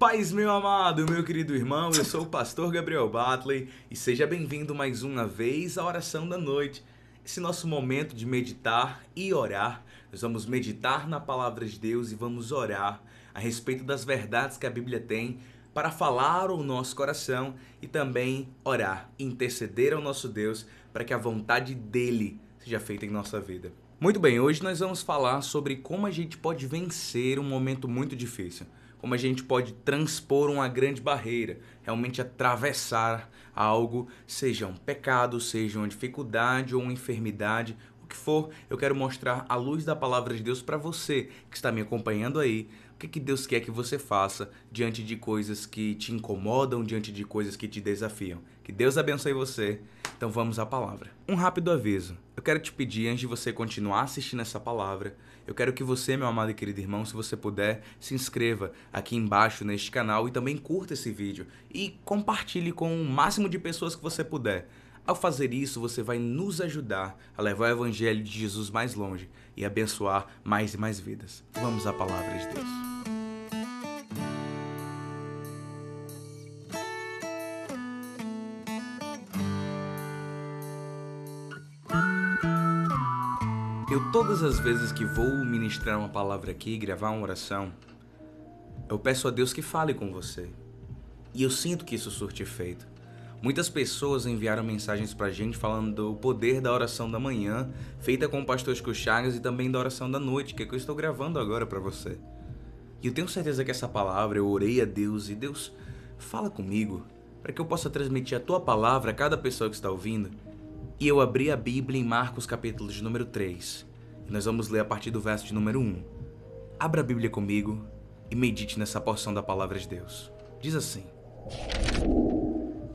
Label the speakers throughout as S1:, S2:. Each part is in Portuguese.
S1: Paz, meu amado, meu querido irmão, eu sou o pastor Gabriel Batley e seja bem-vindo mais uma vez à oração da noite. Esse nosso momento de meditar e orar, nós vamos meditar na palavra de Deus e vamos orar a respeito das verdades que a Bíblia tem para falar ao nosso coração e também orar, interceder ao nosso Deus para que a vontade dele seja feita em nossa vida. Muito bem, hoje nós vamos falar sobre como a gente pode vencer um momento muito difícil como a gente pode transpor uma grande barreira, realmente atravessar algo, seja um pecado, seja uma dificuldade ou uma enfermidade, o que for, eu quero mostrar a luz da palavra de Deus para você que está me acompanhando aí. O que, que Deus quer que você faça diante de coisas que te incomodam, diante de coisas que te desafiam? Que Deus abençoe você então vamos à palavra. Um rápido aviso. Eu quero te pedir, antes de você continuar assistindo essa palavra, eu quero que você, meu amado e querido irmão, se você puder, se inscreva aqui embaixo neste canal e também curta esse vídeo e compartilhe com o máximo de pessoas que você puder. Ao fazer isso, você vai nos ajudar a levar o Evangelho de Jesus mais longe e abençoar mais e mais vidas. Vamos à palavra de Deus. Eu todas as vezes que vou ministrar uma palavra aqui, gravar uma oração, eu peço a Deus que fale com você. E eu sinto que isso surte efeito. Muitas pessoas enviaram mensagens pra gente falando do poder da oração da manhã, feita com o pastor Chico Chagas e também da oração da noite, que, é que eu estou gravando agora para você. E eu tenho certeza que essa palavra eu orei a Deus e Deus fala comigo, para que eu possa transmitir a tua palavra a cada pessoa que está ouvindo e eu abri a Bíblia em Marcos capítulo de número 3. E nós vamos ler a partir do verso de número 1. Abra a Bíblia comigo e medite nessa porção da palavra de Deus. Diz assim: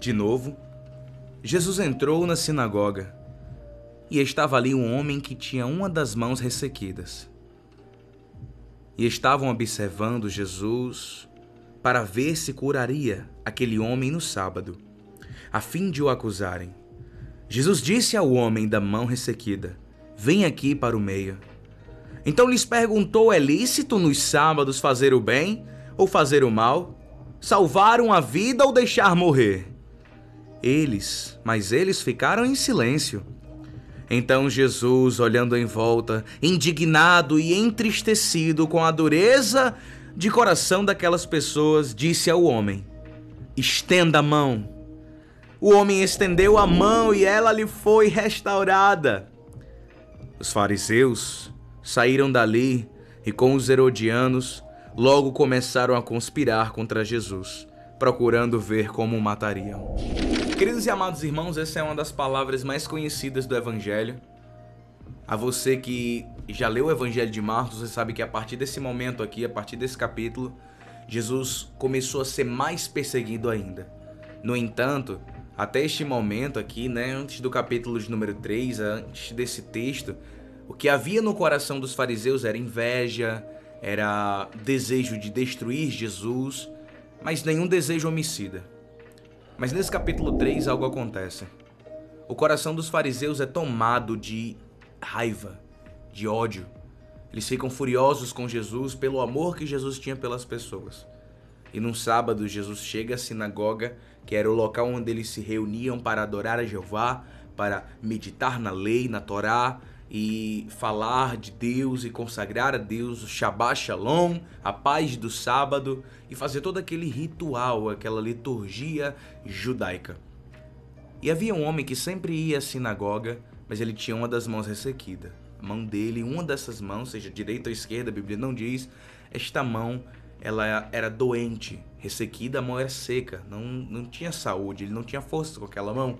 S1: De novo, Jesus entrou na sinagoga e estava ali um homem que tinha uma das mãos ressequidas. E estavam observando Jesus para ver se curaria aquele homem no sábado, a fim de o acusarem. Jesus disse ao homem da mão ressequida: Vem aqui para o meio. Então lhes perguntou: É lícito nos sábados fazer o bem ou fazer o mal? Salvar uma vida ou deixar morrer? Eles, mas eles ficaram em silêncio. Então Jesus, olhando em volta, indignado e entristecido com a dureza de coração daquelas pessoas, disse ao homem: Estenda a mão. O homem estendeu a mão e ela lhe foi restaurada. Os fariseus saíram dali e, com os herodianos, logo começaram a conspirar contra Jesus, procurando ver como o matariam. Queridos e amados irmãos, essa é uma das palavras mais conhecidas do Evangelho. A você que já leu o Evangelho de Marcos, você sabe que a partir desse momento aqui, a partir desse capítulo, Jesus começou a ser mais perseguido ainda. No entanto, até este momento aqui, né, antes do capítulo de número 3, antes desse texto, o que havia no coração dos fariseus era inveja, era desejo de destruir Jesus, mas nenhum desejo homicida. Mas nesse capítulo 3 algo acontece. O coração dos fariseus é tomado de raiva, de ódio. Eles ficam furiosos com Jesus pelo amor que Jesus tinha pelas pessoas. E num sábado, Jesus chega à sinagoga que era o local onde eles se reuniam para adorar a Jeová, para meditar na lei, na Torá e falar de Deus e consagrar a Deus o Shabbat Shalom, a paz do sábado e fazer todo aquele ritual, aquela liturgia judaica. E havia um homem que sempre ia à sinagoga, mas ele tinha uma das mãos ressequida. A mão dele, uma dessas mãos, seja direita ou esquerda, a Bíblia não diz, esta mão ela era doente, ressequida, a mão era seca, não, não tinha saúde, ele não tinha força com aquela mão.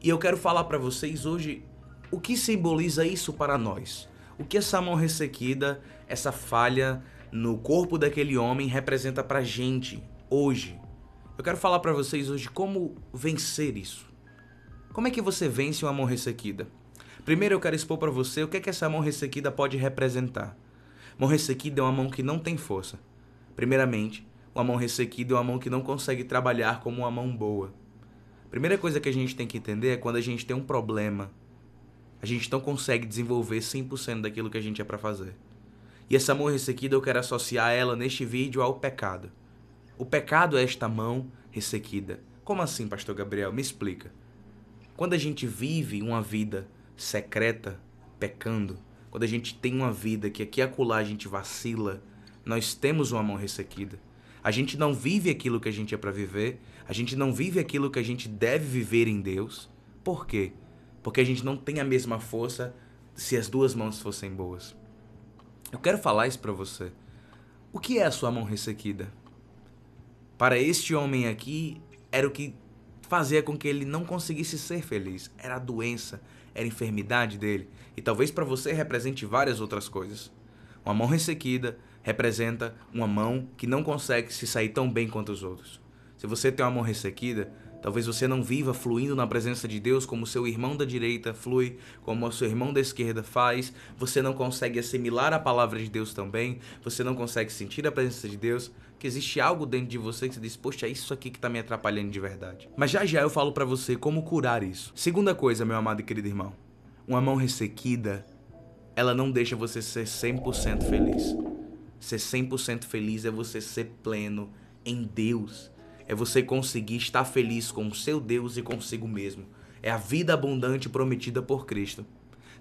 S1: E eu quero falar para vocês hoje o que simboliza isso para nós. O que essa mão ressequida, essa falha no corpo daquele homem representa para gente hoje. Eu quero falar para vocês hoje como vencer isso. Como é que você vence uma mão ressequida? Primeiro eu quero expor para você o que é que essa mão ressequida pode representar. Mão ressequida é uma mão que não tem força. Primeiramente, uma mão ressequida é uma mão que não consegue trabalhar como uma mão boa. Primeira coisa que a gente tem que entender é quando a gente tem um problema, a gente não consegue desenvolver 100% daquilo que a gente é para fazer. E essa mão ressequida eu quero associar ela neste vídeo ao pecado. O pecado é esta mão ressequida. Como assim, pastor Gabriel? Me explica. Quando a gente vive uma vida secreta, pecando, quando a gente tem uma vida que aqui e acolá a gente vacila, nós temos uma mão ressequida. A gente não vive aquilo que a gente é para viver, a gente não vive aquilo que a gente deve viver em Deus. Por quê? Porque a gente não tem a mesma força se as duas mãos fossem boas. Eu quero falar isso para você. O que é a sua mão ressequida? Para este homem aqui, era o que fazia com que ele não conseguisse ser feliz. Era a doença, era a enfermidade dele. E talvez para você represente várias outras coisas. Uma mão ressequida representa uma mão que não consegue se sair tão bem quanto os outros. Se você tem uma mão ressequida, talvez você não viva fluindo na presença de Deus como seu irmão da direita flui, como o seu irmão da esquerda faz. Você não consegue assimilar a palavra de Deus também. Você não consegue sentir a presença de Deus. Que existe algo dentro de você que se diz, poxa, é isso aqui que está me atrapalhando de verdade. Mas já já eu falo para você como curar isso. Segunda coisa, meu amado e querido irmão. Uma mão ressequida, ela não deixa você ser 100% feliz. Ser 100% feliz é você ser pleno em Deus. É você conseguir estar feliz com o seu Deus e consigo mesmo. É a vida abundante prometida por Cristo.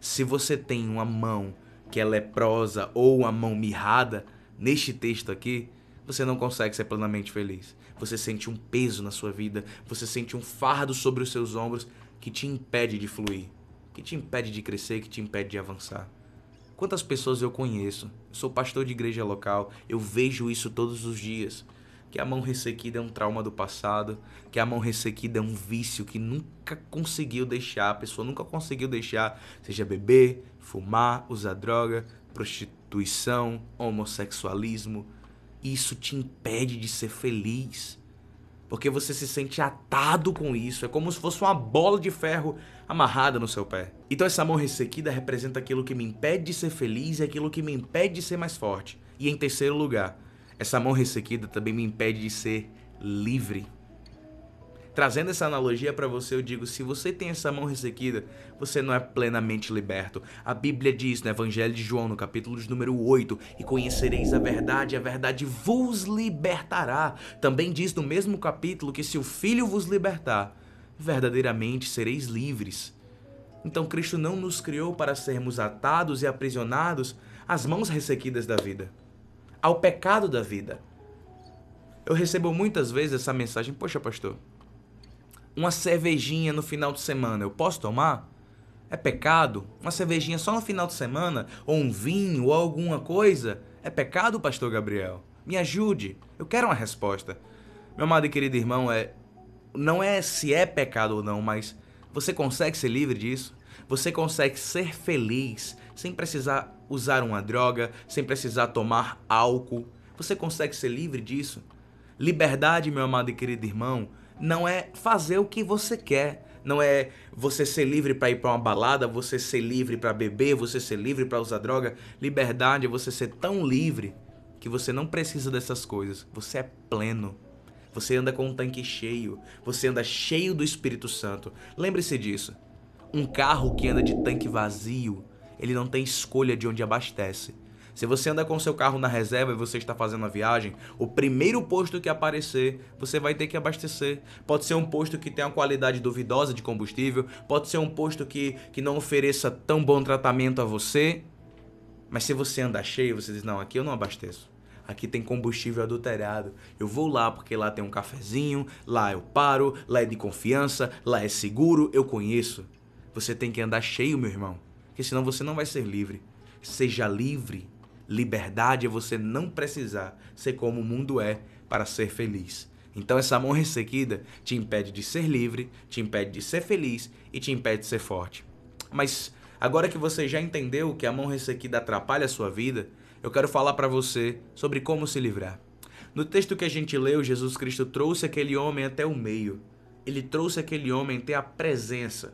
S1: Se você tem uma mão que é leprosa ou uma mão mirrada, neste texto aqui, você não consegue ser plenamente feliz. Você sente um peso na sua vida, você sente um fardo sobre os seus ombros que te impede de fluir, que te impede de crescer, que te impede de avançar. Quantas pessoas eu conheço? Eu sou pastor de igreja local, eu vejo isso todos os dias. Que a mão ressequida é um trauma do passado, que a mão ressequida é um vício que nunca conseguiu deixar, a pessoa nunca conseguiu deixar, seja beber, fumar, usar droga, prostituição, homossexualismo. Isso te impede de ser feliz porque você se sente atado com isso. É como se fosse uma bola de ferro amarrada no seu pé. Então essa mão ressequida representa aquilo que me impede de ser feliz e aquilo que me impede de ser mais forte. E em terceiro lugar, essa mão ressequida também me impede de ser livre. Trazendo essa analogia para você, eu digo: se você tem essa mão ressequida, você não é plenamente liberto. A Bíblia diz no Evangelho de João, no capítulo de número 8: E conhecereis a verdade, a verdade vos libertará. Também diz no mesmo capítulo que se o Filho vos libertar, verdadeiramente sereis livres. Então Cristo não nos criou para sermos atados e aprisionados às mãos ressequidas da vida, ao pecado da vida. Eu recebo muitas vezes essa mensagem: Poxa, pastor, uma cervejinha no final de semana eu posso tomar? É pecado? Uma cervejinha só no final de semana? Ou um vinho ou alguma coisa? É pecado, pastor Gabriel? Me ajude, eu quero uma resposta. Meu amado e querido irmão, é não é se é pecado ou não, mas você consegue ser livre disso? Você consegue ser feliz sem precisar usar uma droga, sem precisar tomar álcool? Você consegue ser livre disso? Liberdade, meu amado e querido irmão, não é fazer o que você quer. Não é você ser livre para ir para uma balada, você ser livre para beber, você ser livre para usar droga. Liberdade é você ser tão livre que você não precisa dessas coisas. Você é pleno. Você anda com um tanque cheio. Você anda cheio do Espírito Santo. Lembre-se disso. Um carro que anda de tanque vazio, ele não tem escolha de onde abastece. Se você anda com seu carro na reserva e você está fazendo a viagem, o primeiro posto que aparecer, você vai ter que abastecer. Pode ser um posto que tenha uma qualidade duvidosa de combustível, pode ser um posto que, que não ofereça tão bom tratamento a você. Mas se você anda cheio, você diz: Não, aqui eu não abasteço aqui tem combustível adulterado. Eu vou lá porque lá tem um cafezinho, lá eu paro, lá é de confiança, lá é seguro, eu conheço. Você tem que andar cheio, meu irmão, porque senão você não vai ser livre. Seja livre. Liberdade é você não precisar ser como o mundo é para ser feliz. Então essa mão ressequida te impede de ser livre, te impede de ser feliz e te impede de ser forte. Mas agora que você já entendeu que a mão ressequida atrapalha a sua vida, eu quero falar para você sobre como se livrar. No texto que a gente leu, Jesus Cristo trouxe aquele homem até o meio. Ele trouxe aquele homem até a presença.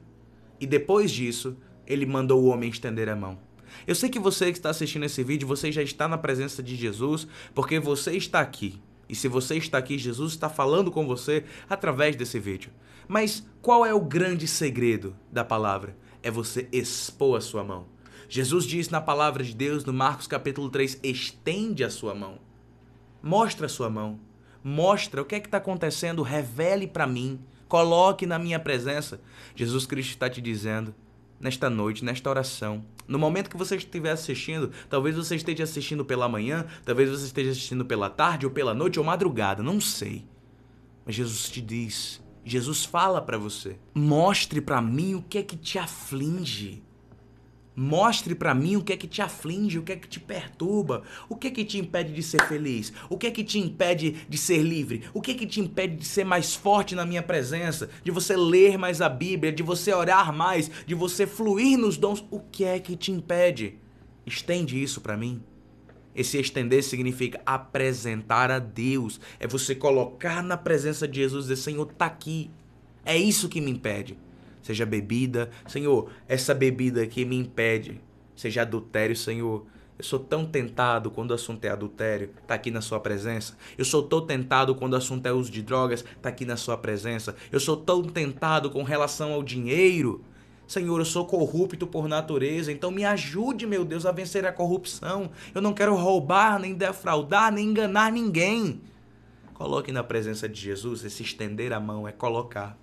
S1: E depois disso, ele mandou o homem estender a mão. Eu sei que você que está assistindo esse vídeo, você já está na presença de Jesus, porque você está aqui. E se você está aqui, Jesus está falando com você através desse vídeo. Mas qual é o grande segredo da palavra? É você expor a sua mão. Jesus diz na palavra de Deus, no Marcos capítulo 3, estende a sua mão. Mostra a sua mão. Mostra o que é que está acontecendo, revele para mim, coloque na minha presença. Jesus Cristo está te dizendo, nesta noite, nesta oração. No momento que você estiver assistindo, talvez você esteja assistindo pela manhã, talvez você esteja assistindo pela tarde, ou pela noite, ou madrugada, não sei. Mas Jesus te diz, Jesus fala para você: mostre para mim o que é que te aflige. Mostre para mim o que é que te aflige, o que é que te perturba, o que é que te impede de ser feliz, o que é que te impede de ser livre, o que é que te impede de ser mais forte na minha presença, de você ler mais a Bíblia, de você orar mais, de você fluir nos dons, o que é que te impede? Estende isso para mim. Esse estender significa apresentar a Deus, é você colocar na presença de Jesus e dizer: Senhor, tá aqui. É isso que me impede seja bebida. Senhor, essa bebida aqui me impede, seja adultério, Senhor. Eu sou tão tentado quando o assunto é adultério, tá aqui na sua presença. Eu sou tão tentado quando o assunto é uso de drogas, tá aqui na sua presença. Eu sou tão tentado com relação ao dinheiro. Senhor, eu sou corrupto por natureza, então me ajude, meu Deus, a vencer a corrupção. Eu não quero roubar, nem defraudar, nem enganar ninguém. Coloque na presença de Jesus, esse estender a mão é colocar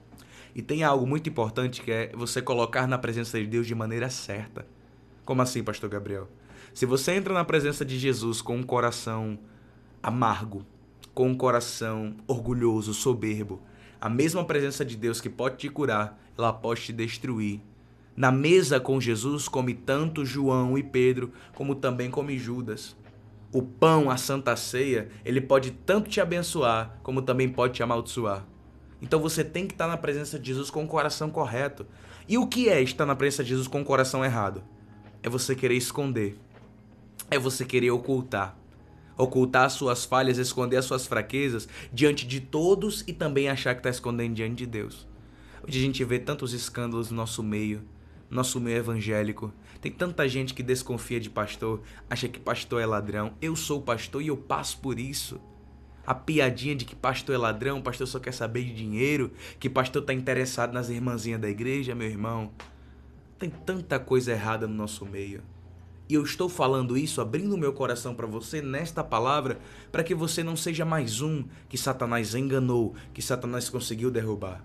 S1: e tem algo muito importante que é você colocar na presença de Deus de maneira certa. Como assim, pastor Gabriel? Se você entra na presença de Jesus com um coração amargo, com um coração orgulhoso, soberbo, a mesma presença de Deus que pode te curar, ela pode te destruir. Na mesa com Jesus come tanto João e Pedro, como também come Judas. O pão, a santa ceia, ele pode tanto te abençoar, como também pode te amaldiçoar. Então você tem que estar na presença de Jesus com o coração correto. E o que é estar na presença de Jesus com o coração errado? É você querer esconder. É você querer ocultar. Ocultar as suas falhas, esconder as suas fraquezas diante de todos e também achar que está escondendo diante de Deus. Hoje a gente vê tantos escândalos no nosso meio, nosso meio evangélico. Tem tanta gente que desconfia de pastor, acha que pastor é ladrão. Eu sou pastor e eu passo por isso. A piadinha de que pastor é ladrão, pastor só quer saber de dinheiro, que pastor tá interessado nas irmãzinhas da igreja, meu irmão. Tem tanta coisa errada no nosso meio. E eu estou falando isso, abrindo meu coração para você nesta palavra, para que você não seja mais um que Satanás enganou, que Satanás conseguiu derrubar.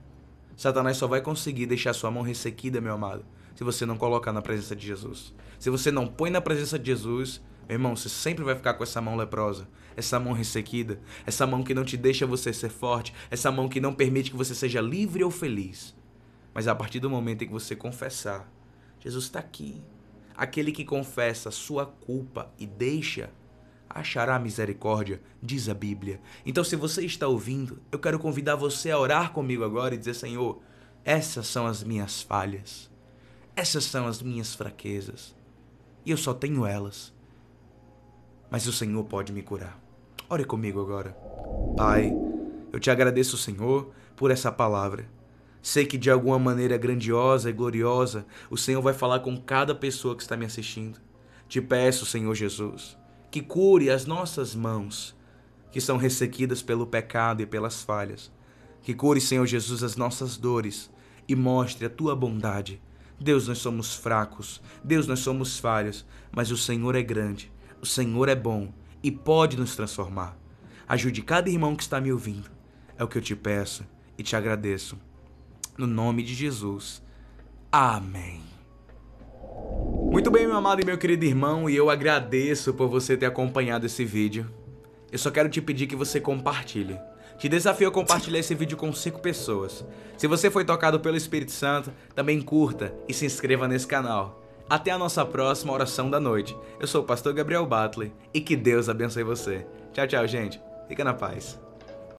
S1: Satanás só vai conseguir deixar sua mão ressequida, meu amado, se você não colocar na presença de Jesus. Se você não põe na presença de Jesus, meu irmão, você sempre vai ficar com essa mão leprosa, essa mão ressequida, essa mão que não te deixa você ser forte, essa mão que não permite que você seja livre ou feliz. Mas a partir do momento em que você confessar, Jesus está aqui. Aquele que confessa sua culpa e deixa, achará misericórdia, diz a Bíblia. Então, se você está ouvindo, eu quero convidar você a orar comigo agora e dizer: Senhor, essas são as minhas falhas, essas são as minhas fraquezas, e eu só tenho elas mas o Senhor pode me curar. Ore comigo agora. Pai, eu te agradeço, Senhor, por essa palavra. Sei que de alguma maneira grandiosa e gloriosa, o Senhor vai falar com cada pessoa que está me assistindo. Te peço, Senhor Jesus, que cure as nossas mãos, que são ressequidas pelo pecado e pelas falhas. Que cure, Senhor Jesus, as nossas dores e mostre a tua bondade. Deus, nós somos fracos, Deus, nós somos falhos, mas o Senhor é grande o Senhor é bom e pode nos transformar. Ajude cada irmão que está me ouvindo. É o que eu te peço e te agradeço. No nome de Jesus. Amém. Muito bem, meu amado e meu querido irmão, e eu agradeço por você ter acompanhado esse vídeo. Eu só quero te pedir que você compartilhe. Te desafio a compartilhar esse vídeo com cinco pessoas. Se você foi tocado pelo Espírito Santo, também curta e se inscreva nesse canal. Até a nossa próxima oração da noite. Eu sou o pastor Gabriel Batley e que Deus abençoe você. Tchau, tchau, gente. Fica na paz.